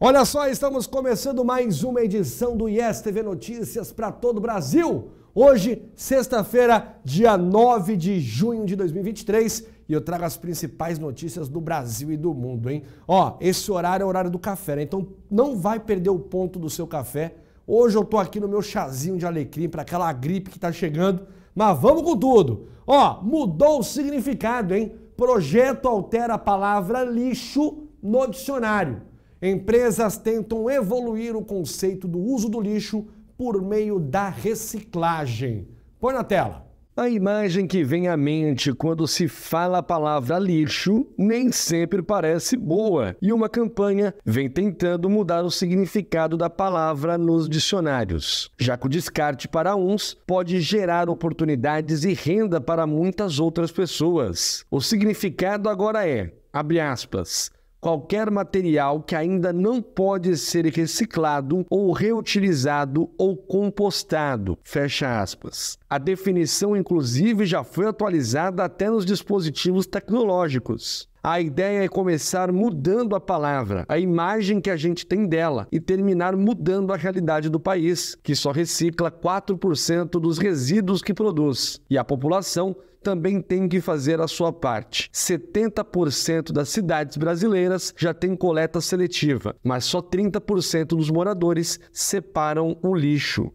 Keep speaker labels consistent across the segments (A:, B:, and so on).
A: Olha só, estamos começando mais uma edição do Yes TV Notícias para todo o Brasil. Hoje, sexta-feira, dia 9 de junho de 2023, e eu trago as principais notícias do Brasil e do mundo, hein? Ó, esse horário é o horário do café, né? Então não vai perder o ponto do seu café. Hoje eu tô aqui no meu chazinho de alecrim para aquela gripe que tá chegando, mas vamos com tudo. Ó, mudou o significado, hein? Projeto altera a palavra lixo no dicionário. Empresas tentam evoluir o conceito do uso do lixo por meio da reciclagem. Põe na tela. A imagem que vem à mente quando se fala a palavra lixo nem sempre parece boa, e uma campanha vem tentando mudar o significado da palavra nos dicionários, já que o descarte para uns pode gerar oportunidades e renda para muitas outras pessoas. O significado agora é, abre aspas, qualquer material que ainda não pode ser reciclado ou reutilizado ou compostado. Fecha aspas. A definição, inclusive, já foi atualizada até nos dispositivos tecnológicos. A ideia é começar mudando a palavra, a imagem que a gente tem dela, e terminar mudando a realidade do país, que só recicla 4% dos resíduos que produz. E a população também tem que fazer a sua parte. 70% das cidades brasileiras já tem coleta seletiva, mas só 30% dos moradores separam o lixo.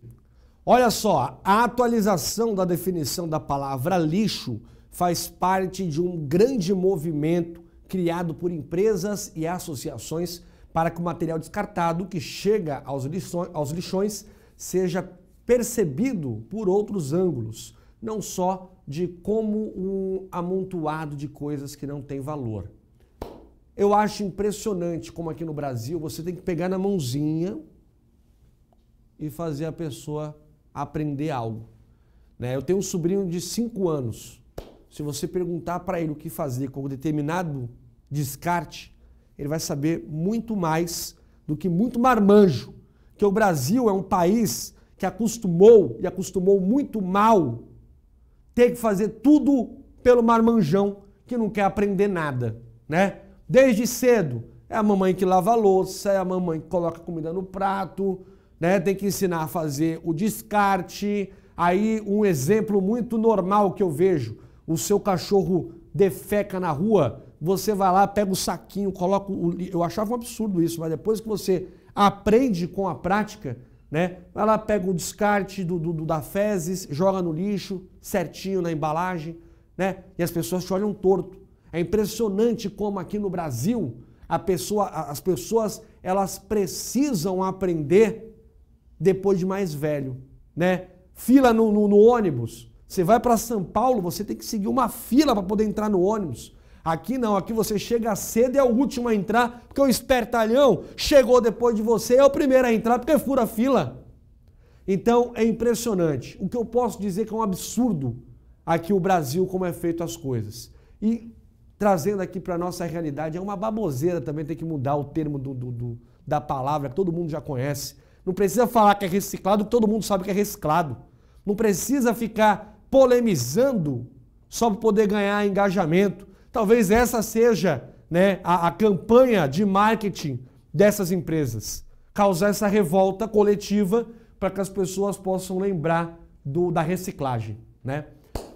A: Olha só, a atualização da definição da palavra lixo faz parte de um grande movimento criado por empresas e associações para que o material descartado que chega aos lixões, aos lixões seja percebido por outros ângulos não só de como um amontoado de coisas que não tem valor. Eu acho impressionante como aqui no Brasil você tem que pegar na mãozinha e fazer a pessoa aprender algo. Né? Eu tenho um sobrinho de 5 anos. Se você perguntar para ele o que fazer com um determinado descarte, ele vai saber muito mais do que muito marmanjo. Que o Brasil é um país que acostumou e acostumou muito mal ter que fazer tudo pelo marmanjão que não quer aprender nada, né? Desde cedo é a mamãe que lava a louça, é a mamãe que coloca comida no prato, né? Tem que ensinar a fazer o descarte. Aí um exemplo muito normal que eu vejo, o seu cachorro defeca na rua, você vai lá, pega o saquinho, coloca o eu achava um absurdo isso, mas depois que você aprende com a prática, né? Vai lá, pega o descarte do, do, da fezes, joga no lixo, certinho na embalagem, né? E as pessoas te olham torto. É impressionante como aqui no Brasil pessoa, as pessoas elas precisam aprender depois de mais velho, né? Fila no, no, no ônibus. Você vai para São Paulo, você tem que seguir uma fila para poder entrar no ônibus. Aqui não, aqui você chega cedo e é o último a entrar, porque o espertalhão chegou depois de você, é o primeiro a entrar, porque fura a fila. Então é impressionante. O que eu posso dizer que é um absurdo aqui o Brasil, como é feito as coisas. E trazendo aqui para a nossa realidade, é uma baboseira também, tem que mudar o termo do, do, do, da palavra, que todo mundo já conhece. Não precisa falar que é reciclado, que todo mundo sabe que é reciclado. Não precisa ficar polemizando só para poder ganhar engajamento Talvez essa seja né, a, a campanha de marketing dessas empresas. Causar essa revolta coletiva para que as pessoas possam lembrar do, da reciclagem. Né?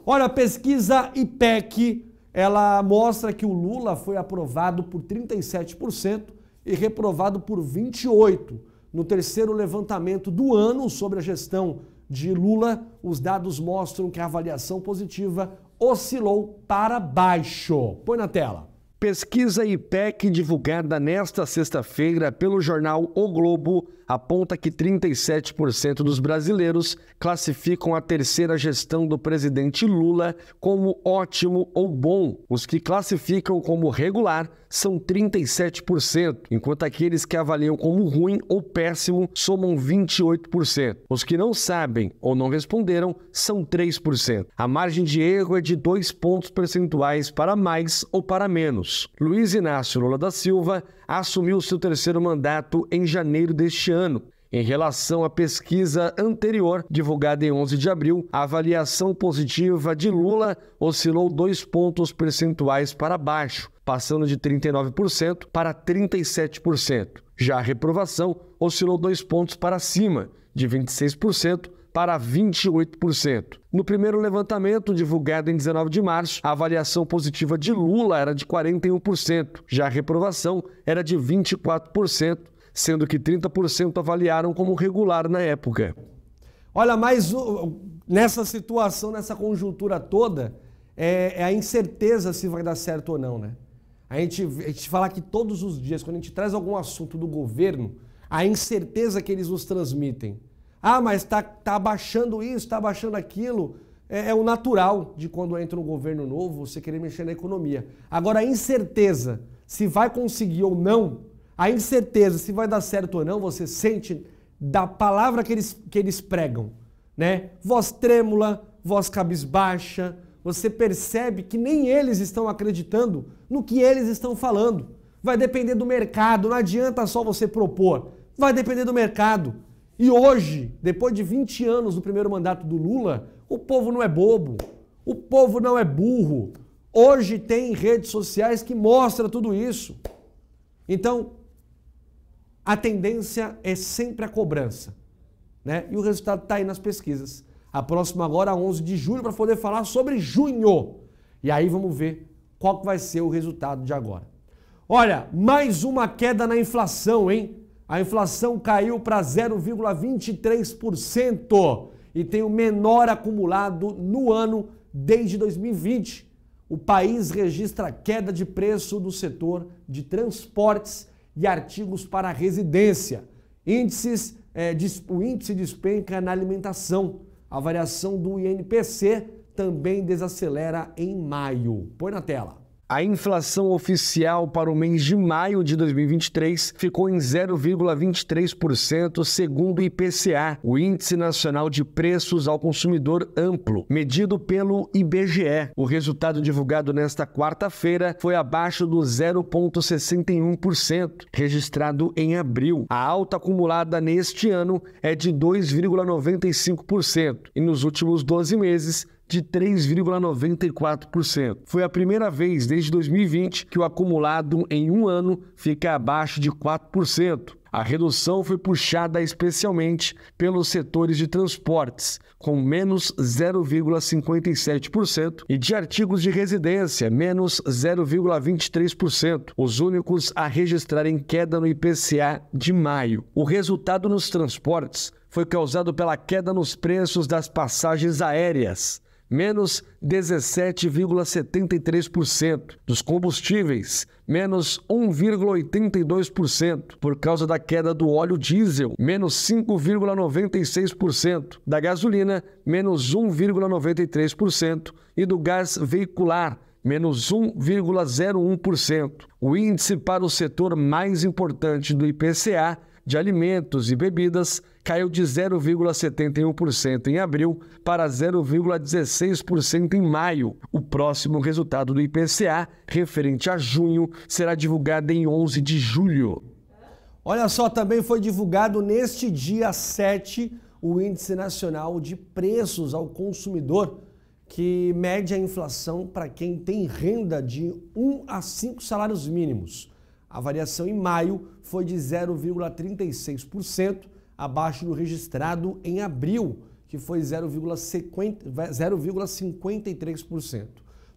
A: Olha, a pesquisa IPEC ela mostra que o Lula foi aprovado por 37% e reprovado por 28%. No terceiro levantamento do ano sobre a gestão de Lula, os dados mostram que a avaliação positiva oscilou para baixo. Põe na tela. Pesquisa IPEC divulgada nesta sexta-feira pelo jornal O Globo aponta que 37% dos brasileiros classificam a terceira gestão do presidente Lula como ótimo ou bom. Os que classificam como regular são 37%, enquanto aqueles que avaliam como ruim ou péssimo somam 28%. Os que não sabem ou não responderam são 3%. A margem de erro é de dois pontos percentuais para mais ou para menos. Luiz Inácio Lula da Silva assumiu seu terceiro mandato em janeiro deste ano. Em relação à pesquisa anterior, divulgada em 11 de abril, a avaliação positiva de Lula oscilou dois pontos percentuais para baixo, passando de 39% para 37%. Já a reprovação oscilou dois pontos para cima, de 26% para 28%. No primeiro levantamento, divulgado em 19 de março, a avaliação positiva de Lula era de 41%, já a reprovação era de 24%, sendo que 30% avaliaram como regular na época. Olha, mas nessa situação, nessa conjuntura toda, é, é, a incerteza se vai dar certo ou não, né? A gente, a gente fala que todos os dias, quando a gente traz algum assunto do governo, a incerteza que eles nos transmitem ah, mas está tá, tá isso, está baixando aquilo. É, é, o natural de quando entra um governo novo você querer mexer na economia. Agora, a incerteza se vai conseguir ou não, a incerteza se vai dar certo ou não, você sente da palavra que eles, que eles pregam. Né? Voz trêmula, voz cabisbaixa, você percebe que nem eles estão acreditando no que eles estão falando. Vai depender do mercado, não adianta só você propor. Vai depender do mercado. E hoje, depois de 20 anos do primeiro mandato do Lula, o povo não é bobo, o povo não é burro. Hoje tem redes sociais que mostra tudo isso. Então, a tendência é sempre a cobrança, né? E o resultado está aí nas pesquisas. A próxima agora, 11 de julho, para poder falar sobre junho. E aí vamos ver qual que vai ser o resultado de agora. Olha, mais uma queda na inflação, hein? A inflação caiu para 0,23% e tem o menor acumulado no ano desde 2020. O país registra queda de preço do setor de transportes e artigos para residência. Índices, é, o índice despenca na alimentação. A variação do INPC também desacelera em maio. Põe na tela. A inflação oficial para o mês de maio de 2023 ficou em 0,23%, segundo o IPCA, o Índice Nacional de Preços ao Consumidor Amplo, medido pelo IBGE. O resultado divulgado nesta quarta-feira foi abaixo do 0,61%, registrado em abril. A alta acumulada neste ano é de 2,95% e nos últimos 12 meses de 3,94%. Foi a primeira vez desde 2020 que o acumulado em um ano fica abaixo de 4%. A redução foi puxada especialmente pelos setores de transportes, com menos 0,57%, e de artigos de residência, menos 0,23%, os únicos a registrarem queda no IPCA de maio. O resultado nos transportes foi causado pela queda nos preços das passagens aéreas, menos 17,73%, dos combustíveis, menos 1,82%, por causa da queda do óleo diesel, menos 5,96%, da gasolina, menos 1,93% e do gás veicular, menos 1,01%. O índice para o setor mais importante do IPCA de alimentos e bebidas caiu de 0,71% em abril para 0,16% em maio. O próximo resultado do IPCA, referente a junho, será divulgado em 11 de julho. Olha só, também foi divulgado neste dia 7 o Índice Nacional de Preços ao Consumidor, que mede a inflação para quem tem renda de 1 a 5 salários mínimos. A variação em maio foi de 0,36% abaixo do registrado em abril, que foi 0,53%.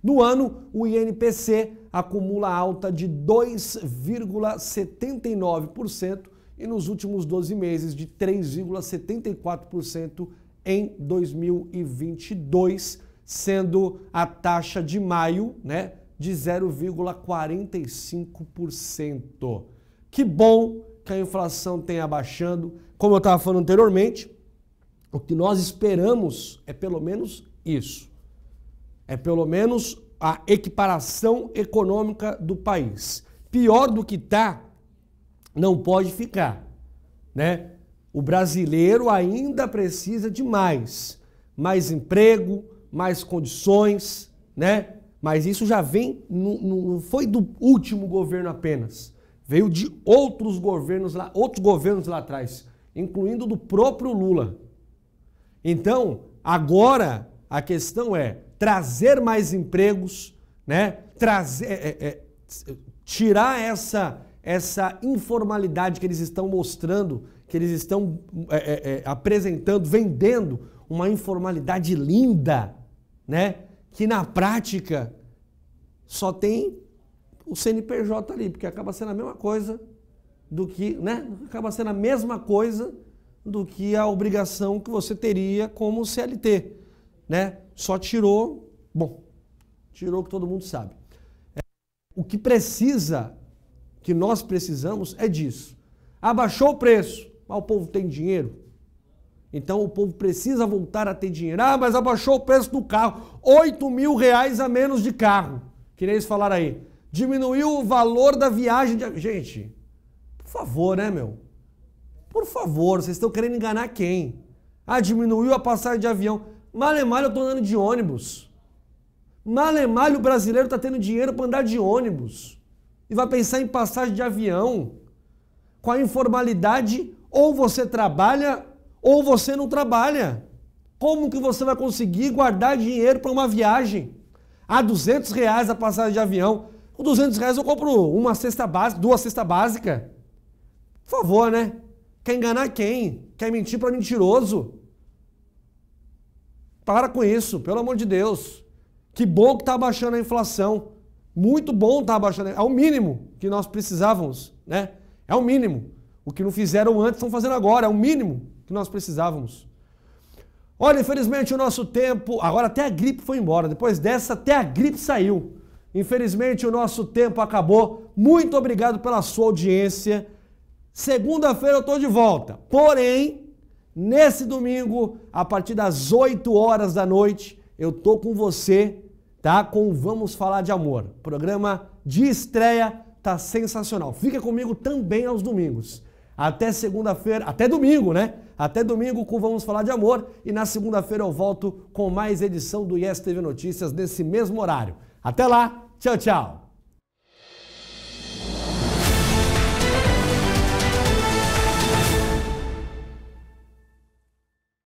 A: No ano, o INPC acumula alta de 2,79% e nos últimos 12 meses de 3,74% em 2022, sendo a taxa de maio, né, de 0,45%. Que bom que a inflação tenha abaixando. Como eu estava falando anteriormente, o que nós esperamos é pelo menos isso. É pelo menos a equiparação econômica do país. Pior do que está, não pode ficar, né? O brasileiro ainda precisa de mais, mais emprego, mais condições, né? Mas isso já vem, não, foi do último governo apenas veio de outros governos lá, outros governos lá atrás, incluindo do próprio Lula. Então, agora a questão é trazer mais empregos, né? Trazer, é, é, é, é tirar essa essa informalidade que eles estão mostrando, que eles estão é, é apresentando, vendendo uma informalidade linda, né? Que na prática só tem o CNPJ ali, porque acaba sendo a mesma coisa do que, né? Acaba sendo a mesma coisa do que a obrigação que você teria como CLT, né? Só tirou, bom, tirou que todo mundo sabe. É, o que precisa, que nós precisamos é disso. Abaixou o preço, mas ah, o povo tem dinheiro. Então o povo precisa voltar a ter dinheiro. Ah, mas abaixou o preço do carro, 8 mil reais a menos de carro. Que nem eles falaram aí. Diminuiu o valor da viagem. De... Gente, por favor, né, meu? Por favor, vocês estão querendo enganar quem? Ah, diminuiu a passagem de avião. Malemalho, eu estou andando de ônibus. Malemalho, o brasileiro está tendo dinheiro para andar de ônibus. E vai pensar em passagem de avião. Com a informalidade, ou você trabalha ou você não trabalha. Como que você vai conseguir guardar dinheiro para uma viagem? A 200 reais a passagem de avião. Com 200 reais eu compro uma cesta básica, duas cestas básicas. Por favor, né? Quer enganar quem? Quer mentir para mentiroso? Para com isso, pelo amor de Deus. Que bom que está abaixando a inflação. Muito bom está abaixando. É o mínimo que nós precisávamos, né? É o mínimo. O que não fizeram antes estão fazendo agora. É o mínimo que nós precisávamos. Olha, infelizmente o nosso tempo. Agora até a gripe foi embora. Depois dessa, até a gripe saiu. Infelizmente, o nosso tempo acabou. Muito obrigado pela sua audiência. Segunda-feira eu estou de volta. Porém, nesse domingo, a partir das 8 horas da noite, eu tô com você, tá? Com Vamos Falar de Amor. Programa de estreia tá sensacional. Fica comigo também aos domingos. Até segunda-feira, até domingo, né? Até domingo com Vamos Falar de Amor. E na segunda-feira eu volto com mais edição do Yes TV Notícias nesse mesmo horário. Até lá, tchau, tchau!